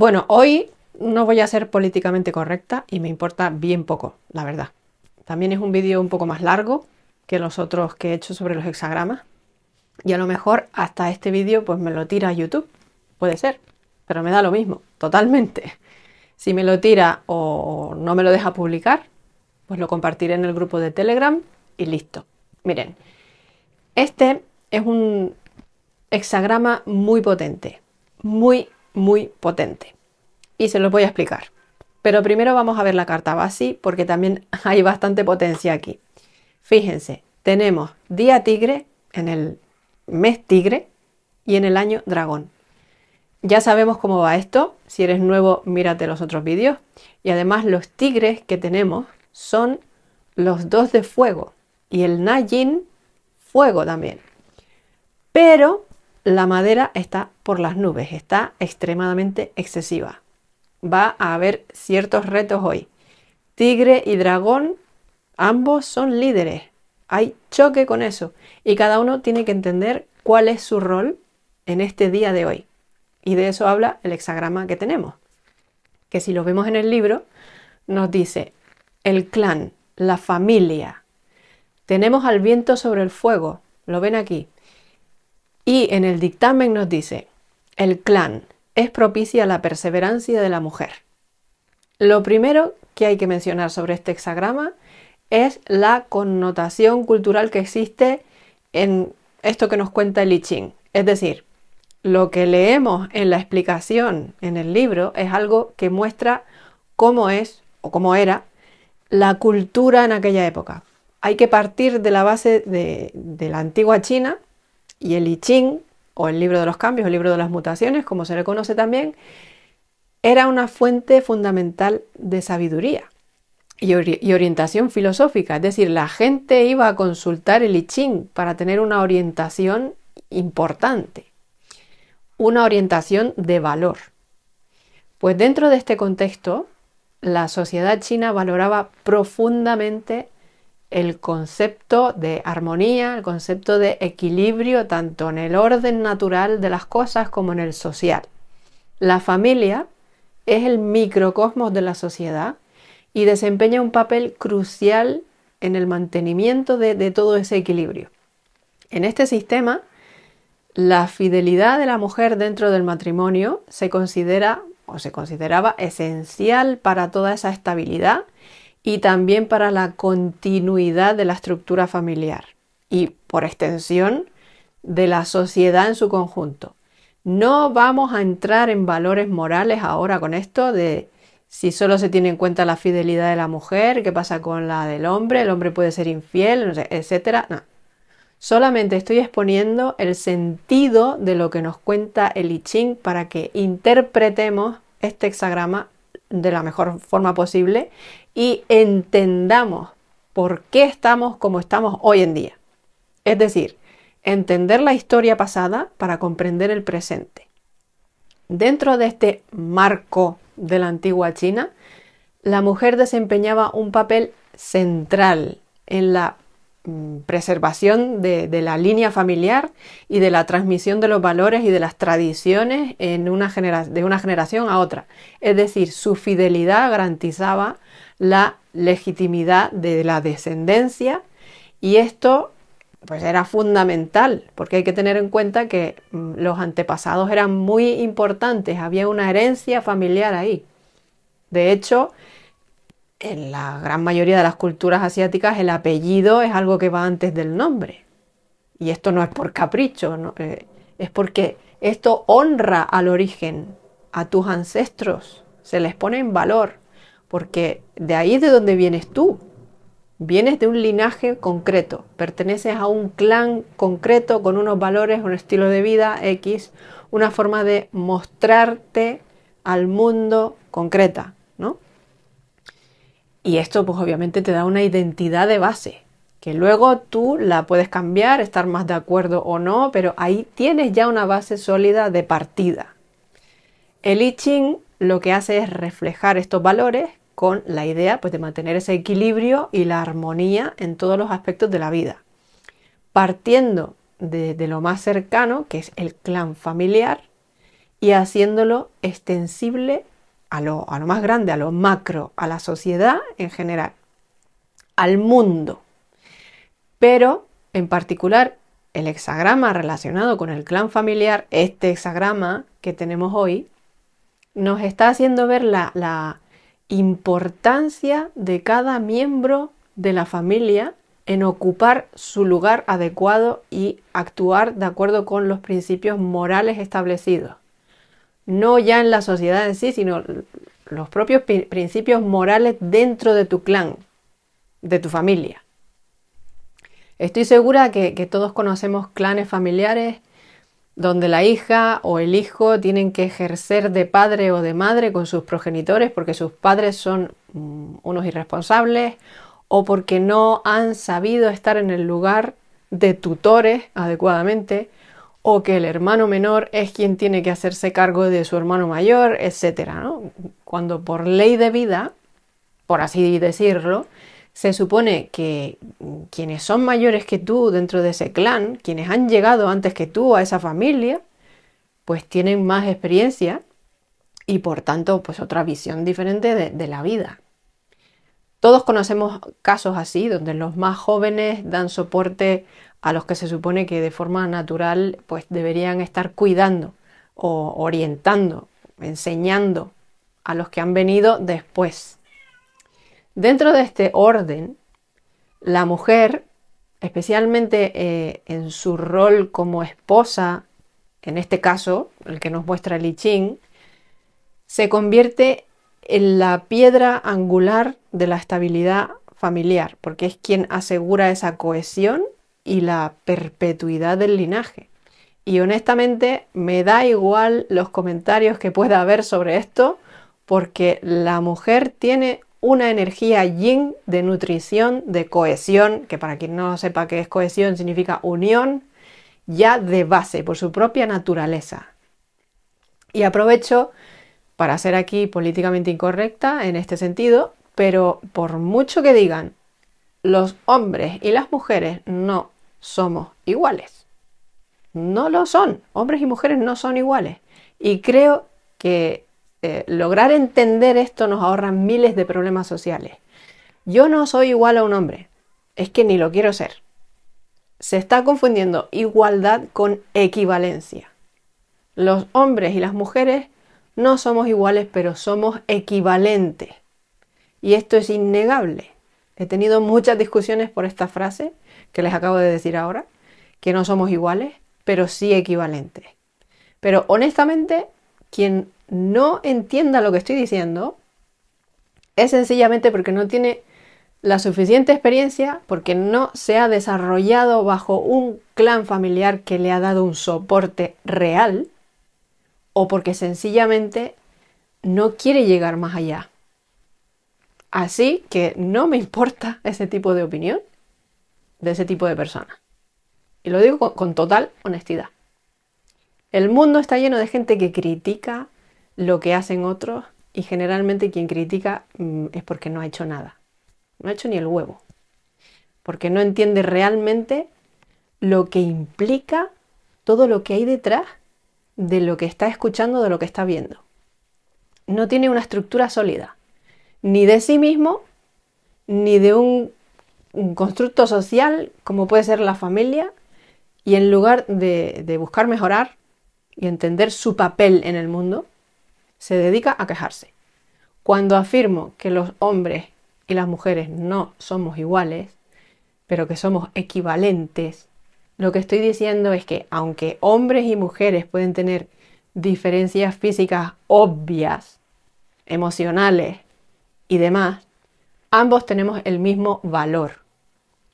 Bueno, hoy no voy a ser políticamente correcta y me importa bien poco, la verdad. También es un vídeo un poco más largo que los otros que he hecho sobre los hexagramas. Y a lo mejor hasta este vídeo pues me lo tira YouTube. Puede ser. Pero me da lo mismo, totalmente. Si me lo tira o no me lo deja publicar, pues lo compartiré en el grupo de Telegram y listo. Miren, este es un hexagrama muy potente. Muy, muy potente y se lo voy a explicar. Pero primero vamos a ver la carta base porque también hay bastante potencia aquí. Fíjense, tenemos día tigre en el mes tigre y en el año dragón. Ya sabemos cómo va esto, si eres nuevo mírate los otros vídeos. Y además los tigres que tenemos son los dos de fuego y el Najin fuego también. Pero la madera está por las nubes, está extremadamente excesiva va a haber ciertos retos hoy. Tigre y dragón, ambos son líderes. Hay choque con eso. Y cada uno tiene que entender cuál es su rol en este día de hoy. Y de eso habla el hexagrama que tenemos. Que si lo vemos en el libro, nos dice el clan, la familia. Tenemos al viento sobre el fuego, lo ven aquí. Y en el dictamen nos dice el clan, es propicia la perseverancia de la mujer. Lo primero que hay que mencionar sobre este hexagrama es la connotación cultural que existe en esto que nos cuenta el I Ching. Es decir, lo que leemos en la explicación en el libro es algo que muestra cómo es o cómo era la cultura en aquella época. Hay que partir de la base de, de la antigua China y el I Ching o el libro de los cambios, el libro de las mutaciones, como se le conoce también, era una fuente fundamental de sabiduría y, y orientación filosófica. Es decir, la gente iba a consultar el I Ching para tener una orientación importante, una orientación de valor. Pues dentro de este contexto, la sociedad china valoraba profundamente el concepto de armonía, el concepto de equilibrio, tanto en el orden natural de las cosas como en el social. La familia es el microcosmos de la sociedad y desempeña un papel crucial en el mantenimiento de, todo ese equilibrio. En este sistema, la fidelidad de la mujer dentro del matrimonio se considera o se consideraba esencial para toda esa estabilidad y también para la continuidad de la estructura familiar y por extensión de la sociedad en su conjunto. No vamos a entrar en valores morales ahora con esto de si solo se tiene en cuenta la fidelidad de la mujer, qué pasa con la del hombre, el hombre puede ser infiel, etcétera. No. Solamente estoy exponiendo el sentido de lo que nos cuenta el I Ching para que interpretemos este hexagrama de la mejor forma posible y entendamos por qué estamos como estamos hoy en día. Es decir, entender la historia pasada para comprender el presente. Dentro de este marco de la antigua China, la mujer desempeñaba un papel central en la mm, preservación de, la línea familiar y de la transmisión de los valores y de las tradiciones en una de una generación a otra. Es decir, su fidelidad garantizaba la legitimidad de la descendencia y esto pues era fundamental, porque hay que tener en cuenta que mm, los antepasados eran muy importantes, había una herencia familiar ahí. De hecho, en la gran mayoría de las culturas asiáticas el apellido es algo que va antes del nombre. Y esto no es por capricho, eh, es porque esto honra al origen, a tus ancestros, se les pone en valor porque de ahí de donde vienes tú. Vienes de un linaje concreto, perteneces a un clan concreto con unos valores, un estilo de vida X, una forma de mostrarte al mundo concreta, ¿no? Y esto pues obviamente te da una identidad de base, que luego tú la puedes cambiar, estar más de acuerdo o no, pero ahí tienes ya una base sólida de partida. El I Ching lo que hace es reflejar estos valores con la idea pues, de mantener ese equilibrio y la armonía en todos los aspectos de la vida. Partiendo de, lo más cercano, que es el clan familiar, y haciéndolo extensible a lo, a lo más grande, a lo macro, a la sociedad en general, al mundo. Pero, en particular, el hexagrama relacionado con el clan familiar, este hexagrama que tenemos hoy, nos está haciendo ver la, importancia de cada miembro de la familia en ocupar su lugar adecuado y actuar de acuerdo con los principios morales establecidos. No ya en la sociedad en sí, sino los propios principios morales dentro de tu clan, de tu familia. Estoy segura que, todos conocemos clanes familiares donde la hija o el hijo tienen que ejercer de padre o de madre con sus progenitores porque sus padres son mm, unos irresponsables o porque no han sabido estar en el lugar de tutores adecuadamente o que el hermano menor es quien tiene que hacerse cargo de su hermano mayor, etc. Cuando por ley de vida, por así decirlo, se supone que quienes son mayores que tú dentro de ese clan, quienes han llegado antes que tú a esa familia, pues tienen más experiencia y por tanto pues otra visión diferente de, la vida. Todos conocemos casos así, donde los más jóvenes dan soporte a los que se supone que de forma natural pues deberían estar cuidando o orientando, enseñando a los que han venido después. Dentro de este orden, la mujer, especialmente eh, en su rol como esposa, en este caso, el que nos muestra Li Ching, se convierte en la piedra angular de la estabilidad familiar, porque es quien asegura esa cohesión y la perpetuidad del linaje. Y honestamente me da igual los comentarios que pueda haber sobre esto, porque la mujer tiene una energía yin de nutrición, de cohesión, que para quien no sepa qué es cohesión significa unión, ya de base, por su propia naturaleza. Y aprovecho para ser aquí políticamente incorrecta en este sentido, pero por mucho que digan, los hombres y las mujeres no somos iguales. No lo son. Hombres y mujeres no son iguales. Y creo que eh, lograr entender esto nos ahorra miles de problemas sociales. Yo no soy igual a un hombre, es que ni lo quiero ser. Se está confundiendo igualdad con equivalencia. Los hombres y las mujeres no somos iguales, pero somos equivalentes. Y esto es innegable. He tenido muchas discusiones por esta frase que les acabo de decir ahora, que no somos iguales, pero sí equivalentes. Pero honestamente, quien no entienda lo que estoy diciendo, es sencillamente porque no tiene la suficiente experiencia, porque no se ha desarrollado bajo un clan familiar que le ha dado un soporte real, o porque sencillamente no quiere llegar más allá. Así que no me importa ese tipo de opinión de ese tipo de persona. Y lo digo con, con total honestidad. El mundo está lleno de gente que critica, lo que hacen otros y generalmente quien critica mm, es porque no ha hecho nada, no ha hecho ni el huevo, porque no entiende realmente lo que implica todo lo que hay detrás de lo que está escuchando, de lo que está viendo. No tiene una estructura sólida, ni de sí mismo, ni de un, constructo social como puede ser la familia, y en lugar de buscar mejorar y entender su papel en el mundo, se dedica a quejarse. Cuando afirmo que los hombres y las mujeres no somos iguales, pero que somos equivalentes, lo que estoy diciendo es que aunque hombres y mujeres pueden tener diferencias físicas obvias, emocionales y demás, ambos tenemos el mismo valor.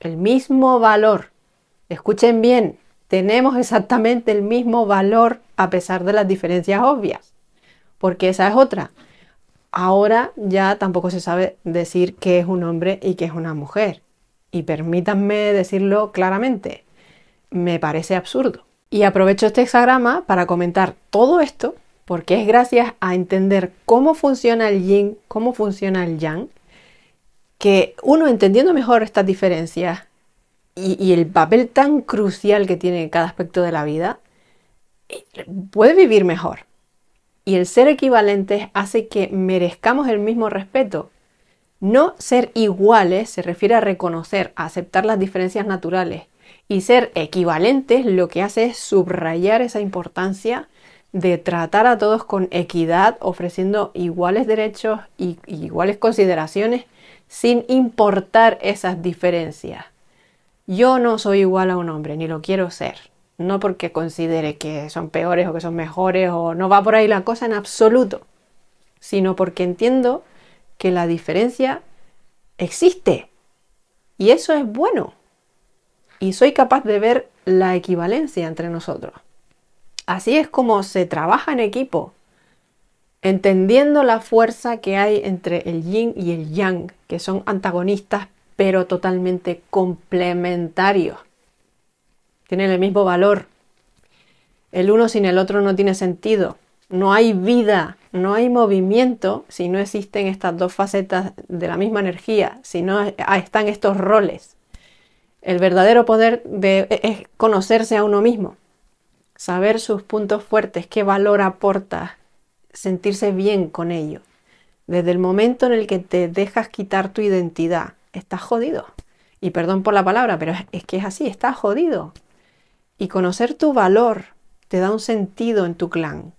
El mismo valor. Escuchen bien, tenemos exactamente el mismo valor a pesar de las diferencias obvias porque esa es otra. Ahora ya tampoco se sabe decir qué es un hombre y qué es una mujer. Y permítanme decirlo claramente, me parece absurdo. Y aprovecho este hexagrama para comentar todo esto, porque es gracias a entender cómo funciona el yin, cómo funciona el yang, que uno entendiendo mejor estas diferencias y, y el papel tan crucial que tiene cada aspecto de la vida, eh, puede vivir mejor y el ser equivalentes hace que merezcamos el mismo respeto. No ser iguales se refiere a reconocer, a aceptar las diferencias naturales. Y ser equivalentes lo que hace es subrayar esa importancia de tratar a todos con equidad, ofreciendo iguales derechos y iguales consideraciones sin importar esas diferencias. Yo no soy igual a un hombre, ni lo quiero ser. No porque considere que son peores o que son mejores o no va por ahí la cosa en absoluto, sino porque entiendo que la diferencia existe y eso es bueno. Y soy capaz de ver la equivalencia entre nosotros. Así es como se trabaja en equipo, entendiendo la fuerza que hay entre el yin y el yang, que son antagonistas pero totalmente complementarios tienen el mismo valor. El uno sin el otro no tiene sentido. No hay vida, no hay movimiento si no existen estas dos facetas de la misma energía, si no están estos roles. El verdadero poder de, e, es conocerse a uno mismo, saber sus puntos fuertes, qué valor aporta, sentirse bien con ello. Desde el momento en el que te dejas quitar tu identidad, estás jodido. Y perdón por la palabra, pero es que es así, estás jodido. Y conocer tu valor te da un sentido en tu clan.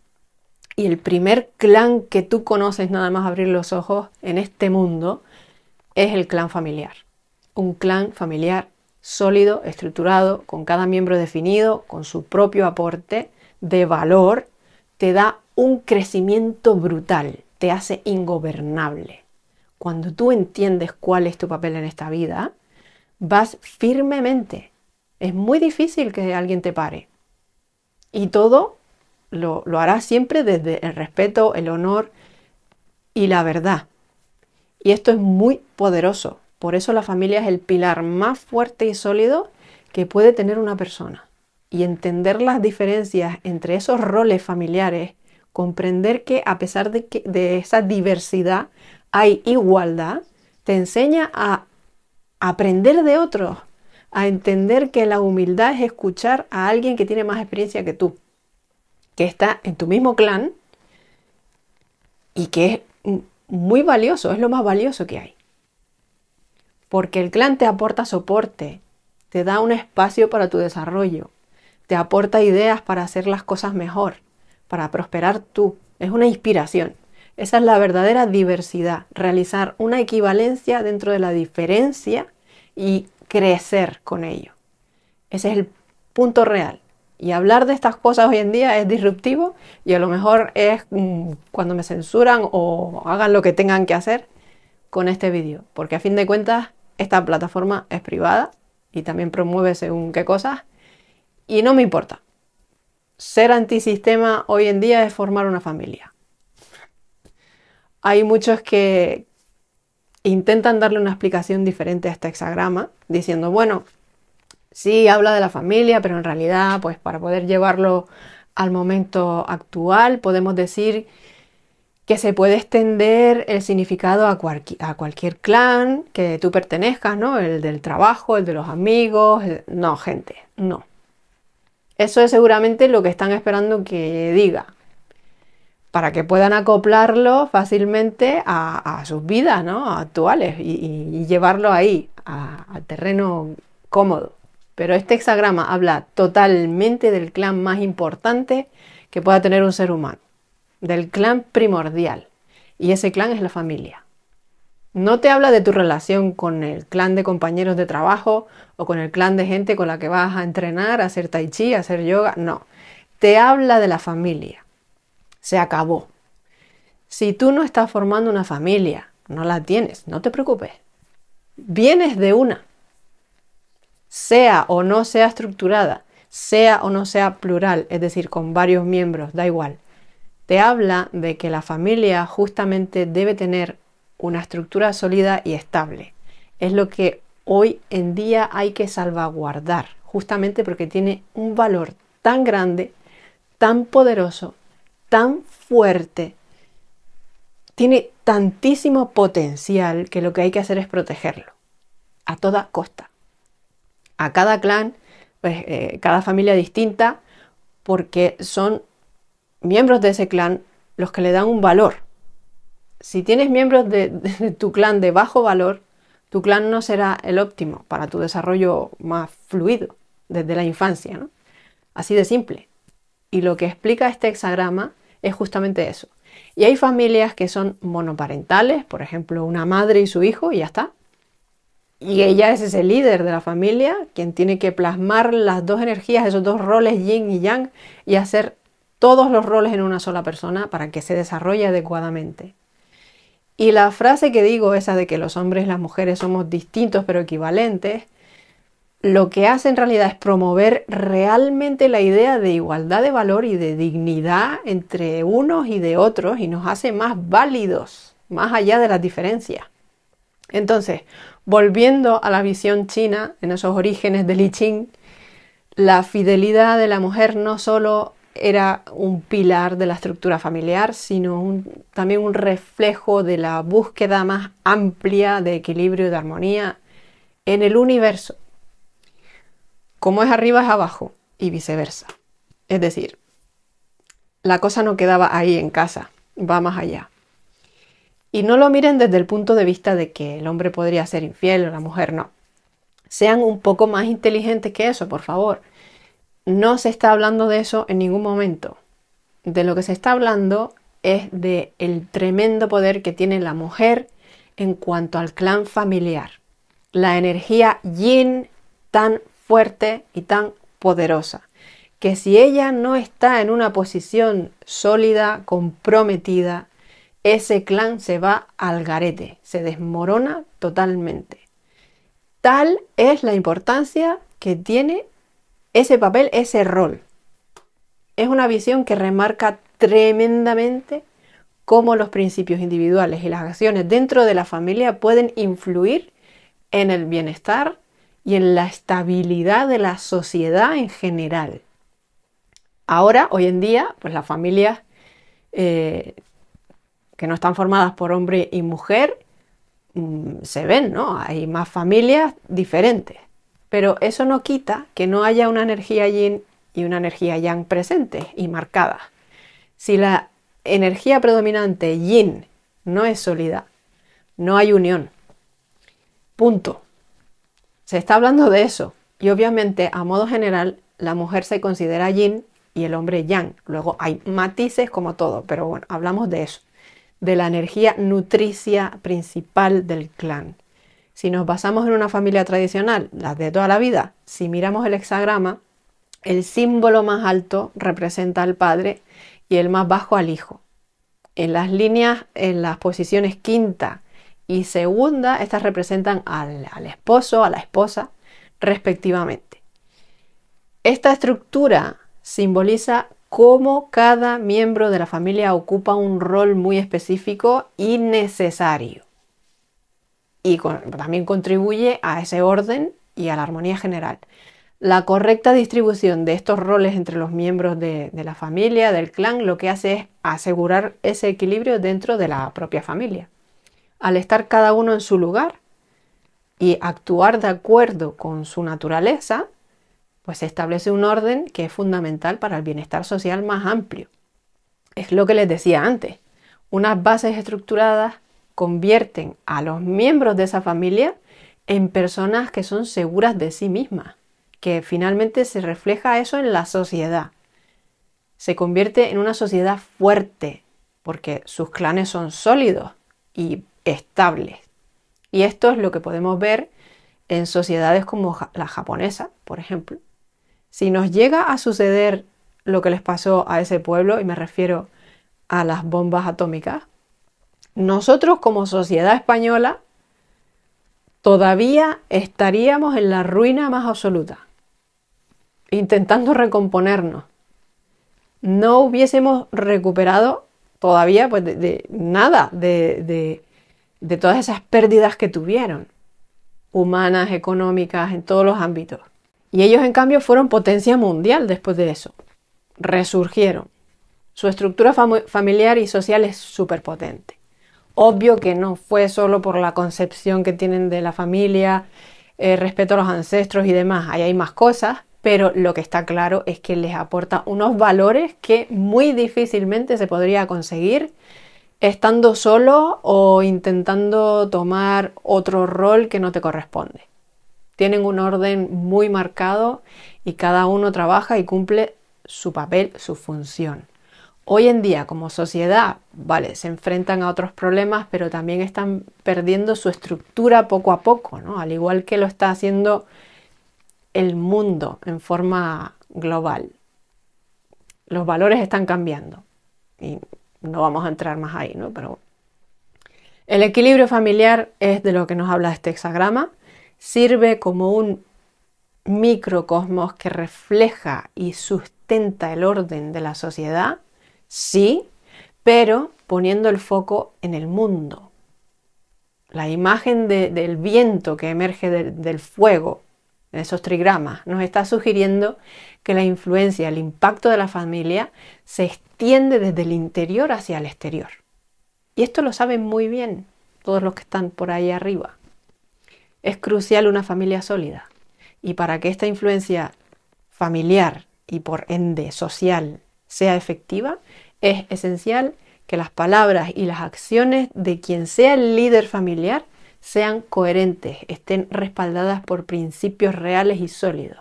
Y el primer clan que tú conoces, nada más abrir los ojos en este mundo, es el clan familiar. Un clan familiar sólido, estructurado, con cada miembro definido, con su propio aporte de valor, te da un crecimiento brutal, te hace ingobernable. Cuando tú entiendes cuál es tu papel en esta vida, vas firmemente es muy difícil que alguien te pare. Y todo lo, lo harás siempre desde el respeto, el honor y la verdad. Y esto es muy poderoso. Por eso la familia es el pilar más fuerte y sólido que puede tener una persona. Y entender las diferencias entre esos roles familiares, comprender que a pesar de, que, de esa diversidad hay igualdad, te enseña a aprender de otros, a entender que la humildad es escuchar a alguien que tiene más experiencia que tú, que está en tu mismo clan y que es muy valioso, es lo más valioso que hay. Porque el clan te aporta soporte, te da un espacio para tu desarrollo, te aporta ideas para hacer las cosas mejor, para prosperar tú. Es una inspiración. Esa es la verdadera diversidad, realizar una equivalencia dentro de la diferencia y crecer con ello. Ese es el punto real. Y hablar de estas cosas hoy en día es disruptivo y a lo mejor es mm, cuando me censuran o hagan lo que tengan que hacer con este vídeo. Porque a fin de cuentas esta plataforma es privada y también promueve según qué cosas. Y no me importa. Ser antisistema hoy en día es formar una familia. Hay muchos que, intentan darle una explicación diferente a este hexagrama, diciendo, bueno, sí habla de la familia, pero en realidad, pues para poder llevarlo al momento actual, podemos decir que se puede extender el significado a, cualquier clan que tú pertenezcas, ¿no? El del trabajo, el de los amigos, no, gente, no. Eso es seguramente lo que están esperando que diga, para que puedan acoplarlo fácilmente a, sus vidas actuales y, y, llevarlo ahí, al terreno cómodo. Pero este hexagrama habla totalmente del clan más importante que pueda tener un ser humano, del clan primordial. Y ese clan es la familia. No te habla de tu relación con el clan de compañeros de trabajo o con el clan de gente con la que vas a entrenar, a hacer tai chi, a hacer yoga, no. Te habla de la familia se acabó. Si tú no estás formando una familia, no la tienes, no te preocupes. Vienes de una. Sea o no sea estructurada, sea o no sea plural, es decir, con varios miembros, da igual. Te habla de que la familia justamente debe tener una estructura sólida y estable. Es lo que hoy en día hay que salvaguardar, justamente porque tiene un valor tan grande, tan poderoso, tan fuerte, tiene tantísimo potencial que lo que hay que hacer es protegerlo, a toda costa. A cada clan, pues, eh, cada familia distinta, porque son miembros de ese clan los que le dan un valor. Si tienes miembros de, tu clan de bajo valor, tu clan no será el óptimo para tu desarrollo más fluido desde la infancia. ¿no? Así de simple. Y lo que explica este hexagrama es justamente eso. Y hay familias que son monoparentales, por ejemplo, una madre y su hijo, y ya está. Y ella es ese líder de la familia, quien tiene que plasmar las dos energías, esos dos roles yin y yang, y hacer todos los roles en una sola persona para que se desarrolle adecuadamente. Y la frase que digo, esa de que los hombres y las mujeres somos distintos pero equivalentes, lo que hace en realidad es promover realmente la idea de igualdad de valor y de dignidad entre unos y de otros y nos hace más válidos, más allá de las diferencias. Entonces, volviendo a la visión china, en esos orígenes de Li Qing, la fidelidad de la mujer no solo era un pilar de la estructura familiar, sino también un reflejo de la búsqueda más amplia de equilibrio y de armonía en el universo como es arriba es abajo y viceversa. Es decir, la cosa no quedaba ahí en casa, va más allá. Y no lo miren desde el punto de vista de que el hombre podría ser infiel o la mujer no. Sean un poco más inteligentes que eso, por favor. No se está hablando de eso en ningún momento. De lo que se está hablando es de el tremendo poder que tiene la mujer en cuanto al clan familiar. La energía yin tan fuerte y tan poderosa, que si ella no está en una posición sólida, comprometida, ese clan se va al garete, se desmorona totalmente. Tal es la importancia que tiene ese papel, ese rol. Es una visión que remarca tremendamente cómo los principios individuales y las acciones dentro de la familia pueden influir en el bienestar y en la estabilidad de la sociedad en general. Ahora, hoy en día, pues las familias eh, que no están formadas por hombre y mujer mm, se ven, ¿no? Hay más familias diferentes. Pero eso no quita que no haya una energía yin y una energía yang presente y marcada. Si la energía predominante yin no es sólida, no hay unión. Punto. Se está hablando de eso. Y obviamente, a modo general, la mujer se considera yin y el hombre yang. Luego hay matices como todo, pero bueno, hablamos de eso, de la energía nutricia principal del clan. Si nos basamos en una familia tradicional, las de toda la vida, si miramos el hexagrama, el símbolo más alto representa al padre y el más bajo al hijo. En las líneas, en las posiciones quinta y segunda, estas representan al, esposo, a la esposa, respectivamente. Esta estructura simboliza cómo cada miembro de la familia ocupa un rol muy específico y necesario. Y también contribuye a ese orden y a la armonía general. La correcta distribución de estos roles entre los miembros de la familia, del clan, lo que hace es asegurar ese equilibrio dentro de la propia familia al estar cada uno en su lugar y actuar de acuerdo con su naturaleza, pues se establece un orden que es fundamental para el bienestar social más amplio. Es lo que les decía antes. Unas bases estructuradas convierten a los miembros de esa familia en personas que son seguras de sí mismas, que finalmente se refleja eso en la sociedad. Se convierte en una sociedad fuerte, porque sus clanes son sólidos y estables. Y esto es lo que podemos ver en sociedades como la japonesa, por ejemplo. Si nos llega a suceder lo que les pasó a ese pueblo, y me refiero a las bombas atómicas, nosotros como sociedad española todavía estaríamos en la ruina más absoluta, intentando recomponernos. No hubiésemos recuperado todavía pues, de, nada de, de todas esas pérdidas que tuvieron, humanas, económicas, en todos los ámbitos. Y ellos en cambio fueron potencia mundial después de eso. Resurgieron. Su estructura familiar y social es súper potente. Obvio que no fue solo por la concepción que tienen de la familia, eh, respeto a los ancestros y demás. Ahí hay más cosas, pero lo que está claro es que les aporta unos valores que muy difícilmente se podría conseguir estando solo o intentando tomar otro rol que no te corresponde. Tienen un orden muy marcado y cada uno trabaja y cumple su papel, su función. Hoy en día como sociedad, vale, se enfrentan a otros problemas, pero también están perdiendo su estructura poco a poco, ¿no? Al igual que lo está haciendo el mundo en forma global. Los valores están cambiando no vamos a entrar más ahí, ¿no? Pero el equilibrio familiar es de lo que nos habla este hexagrama, sirve como un microcosmos que refleja y sustenta el orden de la sociedad, sí, pero poniendo el foco en el mundo. La imagen del viento que emerge del fuego esos trigramas, nos está sugiriendo que la influencia, el impacto de la familia se extiende desde el interior hacia el exterior. Y esto lo saben muy bien todos los que están por ahí arriba. Es crucial una familia sólida. Y para que esta influencia familiar y por ende social sea efectiva, es esencial que las palabras y las acciones de quien sea el líder familiar sean coherentes, estén respaldadas por principios reales y sólidos.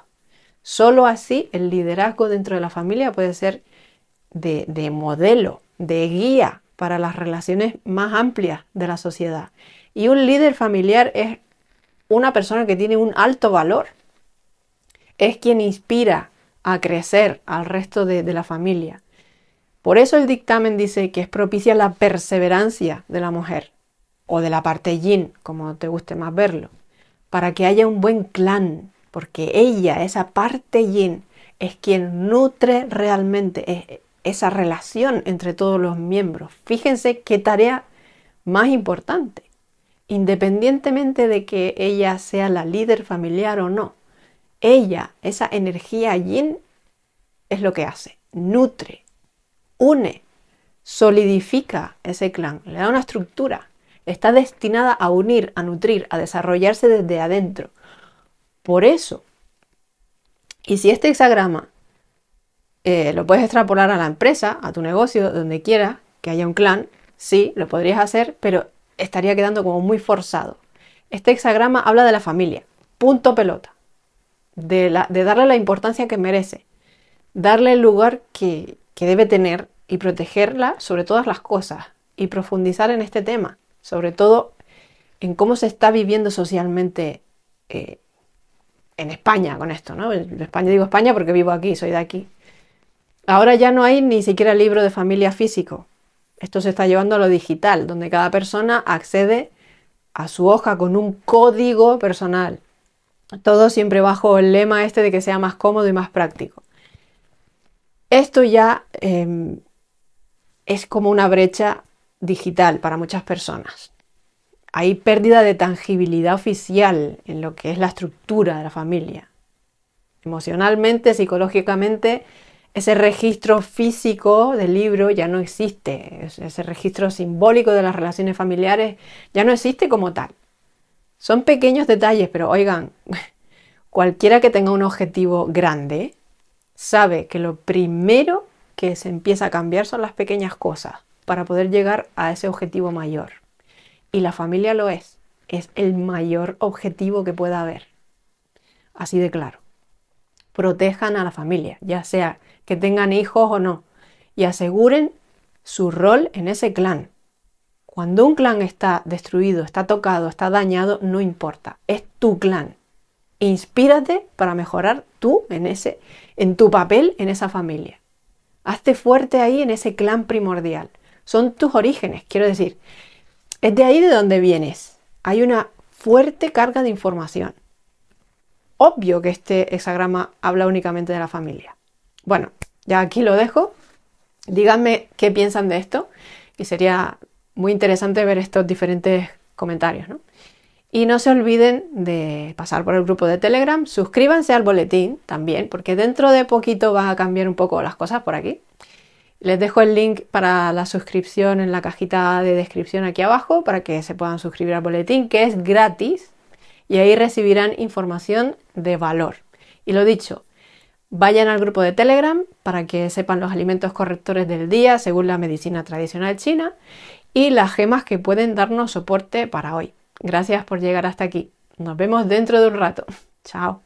Solo así el liderazgo dentro de la familia puede ser de, modelo, de guía para las relaciones más amplias de la sociedad. Y un líder familiar es una persona que tiene un alto valor. Es quien inspira a crecer al resto de la familia. Por eso el dictamen dice que es propicia la perseverancia de la mujer o de la parte yin, como te guste más verlo, para que haya un buen clan, porque ella, esa parte yin, es quien nutre realmente esa relación entre todos los miembros. Fíjense qué tarea más importante, independientemente de que ella sea la líder familiar o no. Ella, esa energía yin, es lo que hace, nutre, une, solidifica ese clan, le da una estructura, está destinada a unir, a nutrir, a desarrollarse desde adentro. Por eso, y si este hexagrama eh, lo puedes extrapolar a la empresa, a tu negocio, donde quieras, que haya un clan, sí, lo podrías hacer, pero estaría quedando como muy forzado. Este hexagrama habla de la familia, punto pelota, de, de darle la importancia que merece, darle el lugar que, que debe tener y protegerla sobre todas las cosas y profundizar en este tema sobre todo en cómo se está viviendo socialmente eh, en España con esto, En España digo España porque vivo aquí, soy de aquí. Ahora ya no hay ni siquiera libro de familia físico. Esto se está llevando a lo digital, donde cada persona accede a su hoja con un código personal. Todo siempre bajo el lema este de que sea más cómodo y más práctico. Esto ya em, es como una brecha digital para muchas personas. Hay pérdida de tangibilidad oficial en lo que es la estructura de la familia. Emocionalmente, psicológicamente, ese registro físico del libro ya no existe, ese registro simbólico de las relaciones familiares ya no existe como tal. Son pequeños detalles, pero oigan, cualquiera que tenga un objetivo grande sabe que lo primero que se empieza a cambiar son las pequeñas cosas para poder llegar a ese objetivo mayor. Y la familia lo es, es el mayor objetivo que pueda haber. Así de claro. Protejan a la familia, ya sea que tengan hijos o no, y aseguren su rol en ese clan. Cuando un clan está destruido, está tocado, está dañado, no importa, es tu clan. Inspírate para mejorar tú en ese en tu papel en esa familia. Hazte fuerte ahí en ese clan primordial son tus orígenes, quiero decir. Es de ahí de donde vienes. Hay una fuerte carga de información. Obvio que este hexagrama habla únicamente de la familia. Bueno, ya aquí lo dejo. Díganme qué piensan de esto, que sería muy interesante ver estos diferentes comentarios. Y no se olviden de pasar por el grupo de Telegram, suscríbanse al boletín también, porque dentro de poquito vas a cambiar un poco las cosas por aquí. Les dejo el link para la suscripción en la cajita de descripción aquí abajo para que se puedan suscribir al boletín, que es gratis, y ahí recibirán información de valor. Y lo dicho, vayan al grupo de Telegram para que sepan los alimentos correctores del día según la medicina tradicional china y las gemas que pueden darnos soporte para hoy. Gracias por llegar hasta aquí. Nos vemos dentro de un rato. Chao.